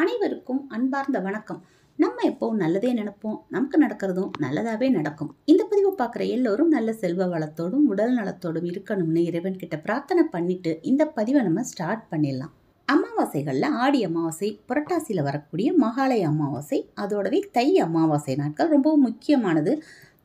அனைவருக்கும் அன்பார்ந்த வணக்கம் நம்ம எப்போவும் நல்லதே நினைப்போம் நமக்கு நடக்கிறதும் நல்லதாகவே நடக்கும் இந்த பதிவை பார்க்குற எல்லோரும் நல்ல செல்வ வளத்தோடும் உடல் நலத்தோடும் இருக்கணும்னு இறைவன்கிட்ட பிரார்த்தனை பண்ணிட்டு இந்த பதிவை நம்ம ஸ்டார்ட் பண்ணிடலாம் அமாவாசைகளில் ஆடி அமாவாசை புரட்டாசியில் வரக்கூடிய மகாலய அமாவாசை அதோடவே தை அமாவாசை நாட்கள் ரொம்பவும் முக்கியமானது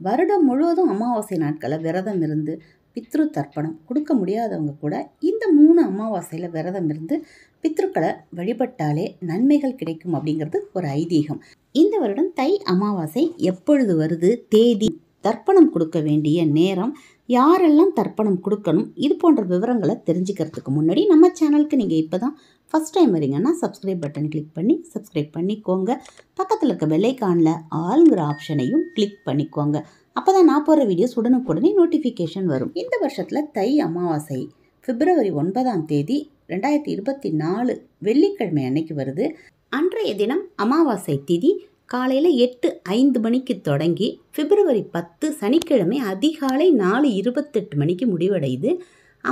வருடம் முழுவதும் அமாவாசை நாட்களை விரதம் இருந்து பித்ரு தர்ப்பணம் கொடுக்க முடியாதவங்க கூட இந்த மூணு அமாவாசையில் விரதம் இருந்து பித்ருக்களை வழிபட்டாலே நன்மைகள் கிடைக்கும் அப்படிங்கிறது ஒரு ஐதீகம் இந்த வருடம் தை அமாவாசை எப்பொழுது வருது தேதி தர்ப்பணம் கொடுக்க வேண்டிய நேரம் யாரெல்லாம் தர்ப்பணம் கொடுக்கணும் இது போன்ற விவரங்களை தெரிஞ்சுக்கிறதுக்கு முன்னாடி நம்ம சேனலுக்கு நீங்கள் இப்போ தான் ஃபஸ்ட் டைம் வரீங்கன்னா சப்ஸ்கிரைப் பட்டன் கிளிக் பண்ணி சப்ஸ்கிரைப் பண்ணிக்கோங்க பக்கத்தில் இருக்க வெள்ளைக்கானில் ஆளுங்கிற ஆப்ஷனையும் கிளிக் பண்ணிக்கோங்க அப்போ தான் நான் போடுற வீடியோஸ் உடனுக்குடனே நோட்டிஃபிகேஷன் வரும் இந்த வருஷத்தில் தை அமாவாசை பிப்ரவரி ஒன்பதாம் தேதி ரெண்டாயிரத்தி இருபத்தி நாலு வெள்ளிக்கிழமை அன்னைக்கு வருது அன்றைய தினம் அமாவாசை திதி காலையில் எட்டு ஐந்து மணிக்கு தொடங்கி பிப்ரவரி பத்து சனிக்கிழமை அதிகாலை நாலு இருபத்தெட்டு மணிக்கு முடிவடையுது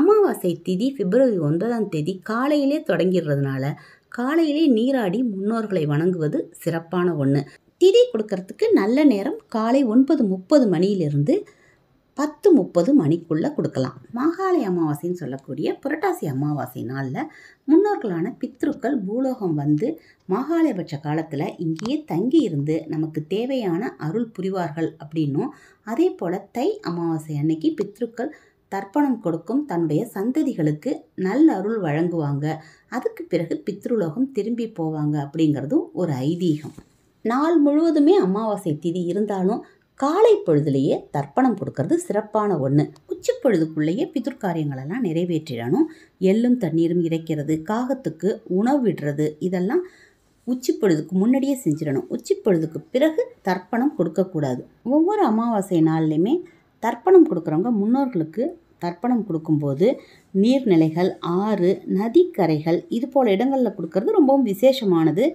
அமாவாசை திதி பிப்ரவரி ஒன்பதாம் தேதி காலையிலே தொடங்கிடுறதுனால காலையிலே நீராடி முன்னோர்களை வணங்குவது சிறப்பான ஒன்று திதி கொடுக்கறதுக்கு நல்ல நேரம் காலை ஒன்பது முப்பது மணியிலிருந்து பத்து முப்பது மணிக்குள்ளே கொடுக்கலாம் மாகாளி அமாவாசைன்னு சொல்லக்கூடிய புரட்டாசி அமாவாசை நாளில் முன்னோர்களான பித்ருக்கள் பூலோகம் வந்து மாகாளயபட்ச காலத்தில் இங்கேயே தங்கி இருந்து நமக்கு தேவையான அருள் புரிவார்கள் அப்படின்னும் அதே போல் தை அமாவாசை அன்னைக்கு பித்ருக்கள் தர்ப்பணம் கொடுக்கும் தன்னுடைய சந்ததிகளுக்கு நல்ல அருள் வழங்குவாங்க அதுக்கு பிறகு பித்ருலோகம் திரும்பி போவாங்க அப்படிங்கிறதும் ஒரு ஐதீகம் நாள் முழுவதுமே அமாவாசை திதி இருந்தாலும் காலை பொழுதுலேயே தர்ப்பணம் கொடுக்கறது சிறப்பான ஒன்று உச்சி பொழுதுக்குள்ளேயே பிதுர்காரியங்களெல்லாம் நிறைவேற்றிடணும் எள்ளும் தண்ணீரும் இறைக்கிறது காகத்துக்கு உணவு விடுறது இதெல்லாம் உச்சி பொழுதுக்கு முன்னாடியே செஞ்சிடணும் உச்சி பொழுதுக்கு பிறகு தர்ப்பணம் கொடுக்கக்கூடாது ஒவ்வொரு அமாவாசை நாள்லையுமே தர்ப்பணம் கொடுக்குறவங்க முன்னோர்களுக்கு தர்ப்பணம் கொடுக்கும்போது நீர்நிலைகள் ஆறு நதிக்கரைகள் இது போல் இடங்களில் கொடுக்கறது ரொம்பவும் விசேஷமானது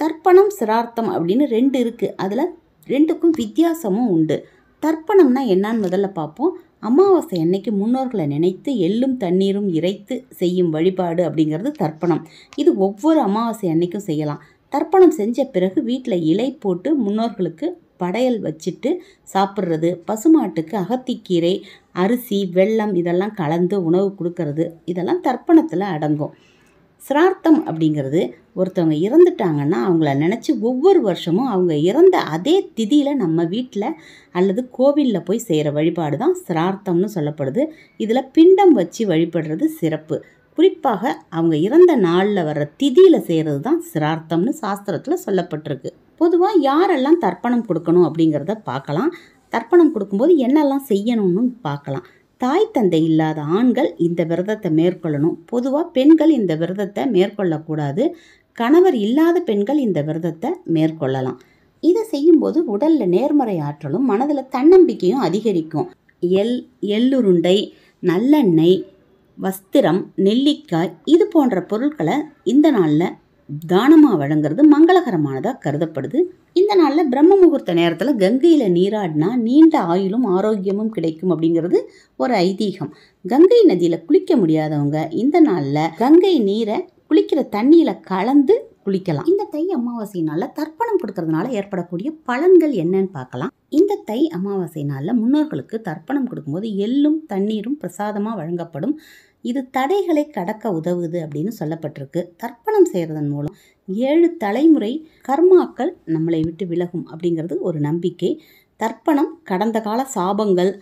தர்ப்பணம் சிரார்த்தம் அப்படின்னு ரெண்டு இருக்குது அதில் ரெண்டுக்கும் வித்தியாசமும் உண்டு தர்ப்பணம்னா என்னான்னு முதல்ல பார்ப்போம் அமாவாசை அன்னைக்கு முன்னோர்களை நினைத்து எள்ளும் தண்ணீரும் இறைத்து செய்யும் வழிபாடு அப்படிங்கிறது தர்ப்பணம் இது ஒவ்வொரு அமாவாசை அன்னைக்கும் செய்யலாம் தர்ப்பணம் செஞ்ச பிறகு வீட்டில் இலை போட்டு முன்னோர்களுக்கு படையல் வச்சுட்டு சாப்பிட்றது பசுமாட்டுக்கு அகத்திக்கீரை அரிசி வெல்லம் இதெல்லாம் கலந்து உணவு கொடுக்கறது இதெல்லாம் தர்ப்பணத்தில் அடங்கும் சிரார்த்தம் அப்படிங்கிறது ஒருத்தவங்க இறந்துட்டாங்கன்னா அவங்கள நினச்சி ஒவ்வொரு வருஷமும் அவங்க இறந்த அதே திதியில் நம்ம வீட்டில் அல்லது கோவிலில் போய் செய்கிற வழிபாடு தான் சிரார்த்தம்னு சொல்லப்படுது இதில் பிண்டம் வச்சு வழிபடுறது சிறப்பு குறிப்பாக அவங்க இறந்த நாளில் வர்ற திதியில் செய்கிறது தான் சிரார்த்தம்னு சாஸ்திரத்தில் சொல்லப்பட்டிருக்கு பொதுவாக யாரெல்லாம் தர்ப்பணம் கொடுக்கணும் அப்படிங்கிறத பார்க்கலாம் தர்ப்பணம் கொடுக்கும்போது என்னெல்லாம் செய்யணும்னு பார்க்கலாம் தாய் தந்தை இல்லாத ஆண்கள் இந்த விரதத்தை மேற்கொள்ளணும் பொதுவாக பெண்கள் இந்த விரதத்தை மேற்கொள்ளக்கூடாது கணவர் இல்லாத பெண்கள் இந்த விரதத்தை மேற்கொள்ளலாம் இதை செய்யும்போது உடலில் நேர்மறை ஆற்றலும் மனதில் தன்னம்பிக்கையும் அதிகரிக்கும் எல் எள்ளுருண்டை நல்லெண்ணெய் வஸ்திரம் நெல்லிக்காய் இது போன்ற பொருட்களை இந்த நாளில் தானமாக வழங்குறது மங்களகரமானதாக கருதப்படுது இந்த நாளில் பிரம்ம முகூர்த்த நேரத்தில் கங்கையில் நீராடினா நீண்ட ஆயுளும் ஆரோக்கியமும் கிடைக்கும் அப்படிங்கிறது ஒரு ஐதீகம் கங்கை நதியில் குளிக்க முடியாதவங்க இந்த நாளில் கங்கை நீரை குளிக்கிற தண்ணியில் கலந்து குளிக்கலாம் இந்த தை அமாவாசையினால தர்ப்பணம் கொடுக்கறதுனால ஏற்படக்கூடிய பலன்கள் என்னன்னு பார்க்கலாம் இந்த தை நாளில் முன்னோர்களுக்கு தர்ப்பணம் கொடுக்கும்போது எள்ளும் தண்ணீரும் பிரசாதமாக வழங்கப்படும் இது தடைகளை கடக்க உதவுது அப்படின்னு சொல்லப்பட்டிருக்கு தர்ப்பணம் செய்கிறதன் மூலம் ஏழு தலைமுறை கர்மாக்கள் நம்மளை விட்டு விலகும் அப்படிங்கிறது ஒரு நம்பிக்கை தர்ப்பணம் கடந்த கால சாபங்கள்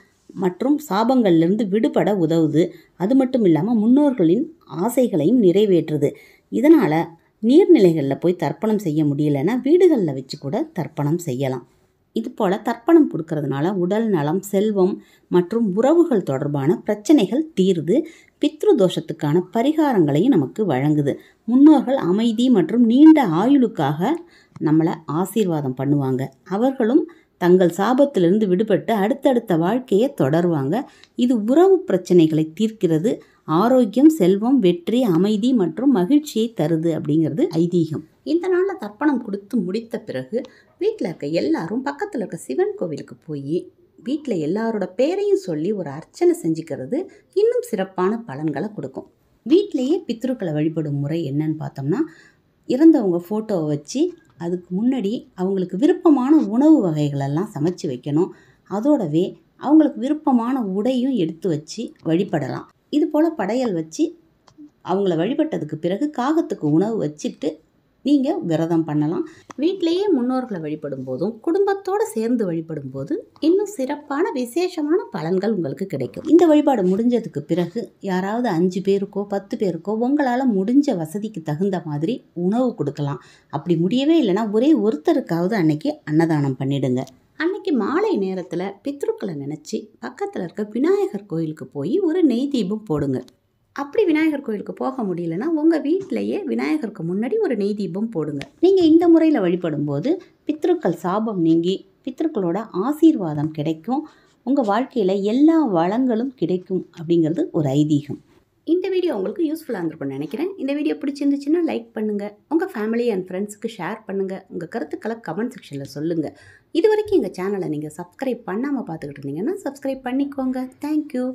மற்றும் சாபங்கள்லேருந்து விடுபட உதவுது அது மட்டும் இல்லாமல் முன்னோர்களின் ஆசைகளையும் நிறைவேற்றுது இதனால் நீர்நிலைகளில் போய் தர்ப்பணம் செய்ய முடியலைன்னா வீடுகளில் வச்சு கூட தர்ப்பணம் செய்யலாம் இது போல் தர்ப்பணம் கொடுக்கறதுனால உடல் நலம் செல்வம் மற்றும் உறவுகள் தொடர்பான பிரச்சனைகள் தீருது பித்ருதோஷத்துக்கான பரிகாரங்களையும் நமக்கு வழங்குது முன்னோர்கள் அமைதி மற்றும் நீண்ட ஆயுளுக்காக நம்மளை ஆசீர்வாதம் பண்ணுவாங்க அவர்களும் தங்கள் சாபத்திலிருந்து விடுபட்டு அடுத்தடுத்த வாழ்க்கையை தொடருவாங்க இது உறவு பிரச்சனைகளை தீர்க்கிறது ஆரோக்கியம் செல்வம் வெற்றி அமைதி மற்றும் மகிழ்ச்சியை தருது அப்படிங்கிறது ஐதீகம் இந்த நாளில் தர்ப்பணம் கொடுத்து முடித்த பிறகு வீட்டில் இருக்க எல்லாரும் பக்கத்தில் இருக்க சிவன் கோவிலுக்கு போய் வீட்டில் எல்லாரோட பேரையும் சொல்லி ஒரு அர்ச்சனை செஞ்சுக்கிறது இன்னும் சிறப்பான பலன்களை கொடுக்கும் வீட்டிலையே பித்ருக்களை வழிபடும் முறை என்னன்னு பார்த்தோம்னா இறந்தவங்க ஃபோட்டோவை வச்சு அதுக்கு முன்னாடி அவங்களுக்கு விருப்பமான உணவு வகைகளெல்லாம் சமைச்சு வைக்கணும் அதோடவே அவங்களுக்கு விருப்பமான உடையும் எடுத்து வச்சு வழிபடலாம் இது போல் படையல் வச்சு அவங்கள வழிபட்டதுக்கு பிறகு காகத்துக்கு உணவு வச்சுட்டு நீங்கள் விரதம் பண்ணலாம் வீட்டிலேயே முன்னோர்களை வழிபடும் போதும் குடும்பத்தோடு சேர்ந்து வழிபடும் போது இன்னும் சிறப்பான விசேஷமான பலன்கள் உங்களுக்கு கிடைக்கும் இந்த வழிபாடு முடிஞ்சதுக்கு பிறகு யாராவது அஞ்சு பேருக்கோ பத்து பேருக்கோ உங்களால் முடிஞ்ச வசதிக்கு தகுந்த மாதிரி உணவு கொடுக்கலாம் அப்படி முடியவே இல்லைன்னா ஒரே ஒருத்தருக்காவது அன்னைக்கு அன்னதானம் பண்ணிடுங்க அன்னைக்கு மாலை நேரத்தில் பித்ருக்களை நினச்சி பக்கத்தில் இருக்க விநாயகர் கோயிலுக்கு போய் ஒரு நெய் தீபம் போடுங்க அப்படி விநாயகர் கோயிலுக்கு போக முடியலன்னா உங்கள் வீட்டிலையே விநாயகருக்கு முன்னாடி ஒரு நெய் தீபம் போடுங்க நீங்கள் இந்த முறையில் வழிபடும் போது பித்ருக்கள் சாபம் நீங்கி பித்ருக்களோட ஆசீர்வாதம் கிடைக்கும் உங்கள் வாழ்க்கையில் எல்லா வளங்களும் கிடைக்கும் அப்படிங்கிறது ஒரு ஐதீகம் இந்த வீடியோ உங்களுக்கு யூஸ்ஃபுல்லாக இருந்திருக்கும்னு நினைக்கிறேன் இந்த வீடியோ பிடிச்சிருந்துச்சுன்னா லைக் பண்ணுங்கள் உங்கள் ஃபேமிலி அண்ட் ஃப்ரெண்ட்ஸுக்கு ஷேர் பண்ணுங்கள் உங்கள் கருத்துக்களை கமெண்ட் செக்ஷனில் சொல்லுங்கள் இது வரைக்கும் எங்கள் சேனலை நீங்கள் சப்ஸ்கிரைப் பண்ணாமல் பார்த்துக்கிட்டு இருந்தீங்கன்னா சப்ஸ்கிரைப் பண்ணிக்கோங்க தேங்க்யூ